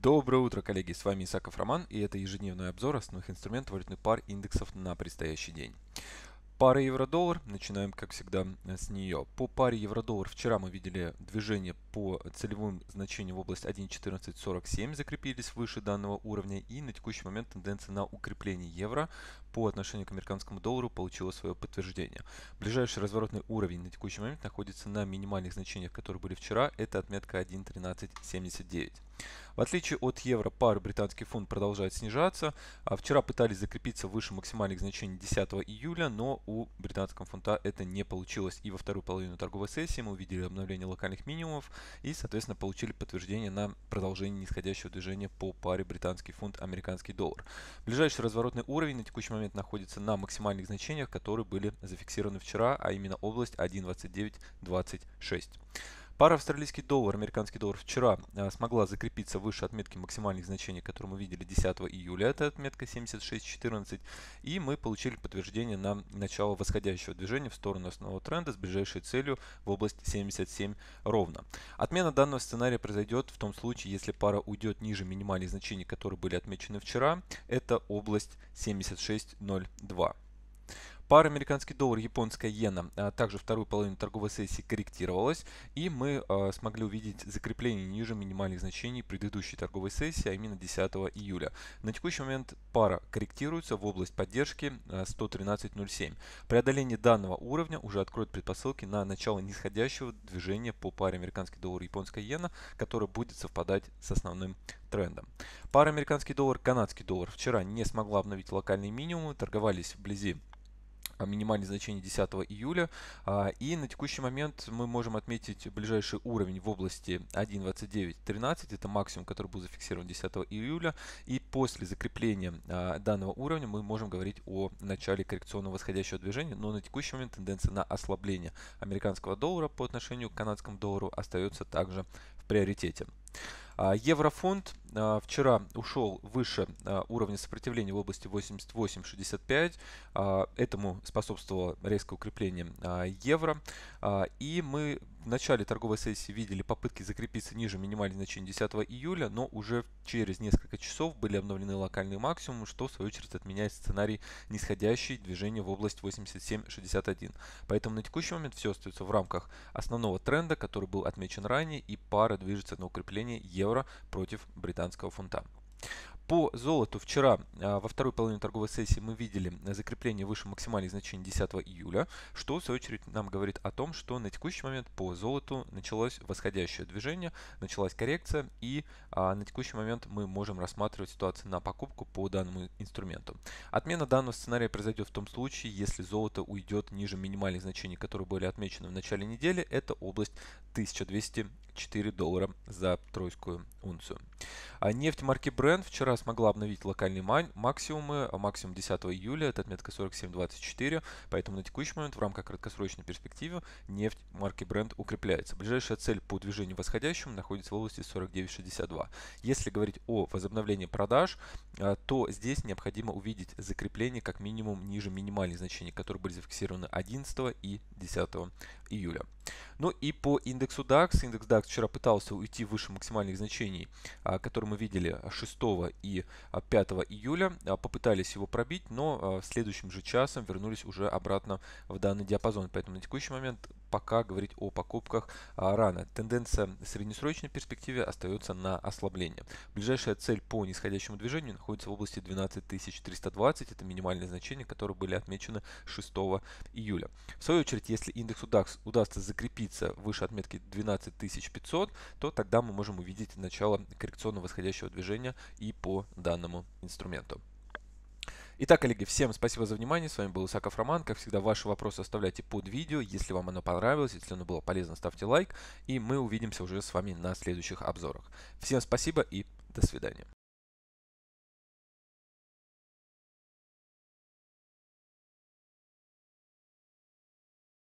Доброе утро, коллеги! С вами Исаков Роман и это ежедневный обзор основных инструментов валютных пар индексов на предстоящий день. Пара евро-доллар. Начинаем, как всегда, с нее. По паре евро-доллар вчера мы видели движение по целевым значениям в область 1.1447, закрепились выше данного уровня и на текущий момент тенденция на укрепление евро по отношению к американскому доллару получила свое подтверждение. Ближайший разворотный уровень на текущий момент находится на минимальных значениях, которые были вчера, это отметка 1.1379. В отличие от евро, пары британский фунт продолжает снижаться. А вчера пытались закрепиться выше максимальных значений 10 июля, но у британского фунта это не получилось. И во вторую половину торговой сессии мы увидели обновление локальных минимумов и, соответственно, получили подтверждение на продолжение нисходящего движения по паре британский фунт, американский доллар. Ближайший разворотный уровень на текущий момент находится на максимальных значениях, которые были зафиксированы вчера, а именно область 1.2926. Пара австралийский доллар, американский доллар вчера а, смогла закрепиться выше отметки максимальных значений, которые мы видели 10 июля, это отметка 76.14, и мы получили подтверждение на начало восходящего движения в сторону основного тренда с ближайшей целью в область 77 ровно. Отмена данного сценария произойдет в том случае, если пара уйдет ниже минимальных значений, которые были отмечены вчера, это область 76.02. Пара американский доллар, японская иена, а также вторую половину торговой сессии корректировалась, и мы а, смогли увидеть закрепление ниже минимальных значений предыдущей торговой сессии, а именно 10 июля. На текущий момент пара корректируется в область поддержки 113.07. А, Преодоление данного уровня уже откроет предпосылки на начало нисходящего движения по паре американский доллар, японская иена, которое будет совпадать с основным трендом. Пара американский доллар, канадский доллар вчера не смогла обновить локальные минимумы, торговались вблизи минимальные значения 10 июля. А, и на текущий момент мы можем отметить ближайший уровень в области 1.29.13. Это максимум, который был зафиксирован 10 июля. И после закрепления а, данного уровня мы можем говорить о начале коррекционного восходящего движения. Но на текущий момент тенденция на ослабление американского доллара по отношению к канадскому доллару остается также в приоритете. А, Еврофунт а, вчера ушел выше а, уровня сопротивления в области 88.65. А, этому способствовало резкое укрепление евро. И мы начале торговой сессии видели попытки закрепиться ниже минимальных значения 10 июля, но уже через несколько часов были обновлены локальные максимумы, что в свою очередь отменяет сценарий нисходящей движения в область 87.61. Поэтому на текущий момент все остается в рамках основного тренда, который был отмечен ранее, и пара движется на укрепление евро против британского фунта. По золоту вчера а, во второй половине торговой сессии мы видели э, закрепление выше максимальных значений 10 июля, что в свою очередь нам говорит о том, что на текущий момент по золоту началось восходящее движение, началась коррекция и а, на текущий момент мы можем рассматривать ситуацию на покупку по данному инструменту. Отмена данного сценария произойдет в том случае, если золото уйдет ниже минимальных значений, которые были отмечены в начале недели, это область 1200 4 доллара за тройскую унцию. А нефть марки Brent вчера смогла обновить локальные максимумы, а максимум 10 июля, это отметка 47.24, поэтому на текущий момент в рамках краткосрочной перспективы нефть марки Brent укрепляется. Ближайшая цель по движению восходящему находится в области 49.62. Если говорить о возобновлении продаж, а, то здесь необходимо увидеть закрепление как минимум ниже минимальных значений, которые были зафиксированы 11 и 10 июля. Ну и по индексу DAX. Индекс DAX вчера пытался уйти выше максимальных значений, а, которые мы видели 6 а, и 5 а, июля. Попытались его пробить, но следующим же часом вернулись уже обратно в данный диапазон. Поэтому на текущий момент пока говорить о покупках а, рано. Тенденция в среднесрочной перспективе остается на ослабление. Ближайшая цель по нисходящему движению находится в области 12320. Это минимальные значения, которые были отмечены 6 июля. В свою очередь, если индексу DAX удастся закрепиться выше отметки 12500, то тогда мы можем увидеть начало коррекционно-восходящего движения и по данному инструменту. Итак, коллеги, всем спасибо за внимание. С вами был Исаков Роман. Как всегда, ваши вопросы оставляйте под видео. Если вам оно понравилось, если оно было полезно, ставьте лайк. И мы увидимся уже с вами на следующих обзорах. Всем спасибо и до свидания.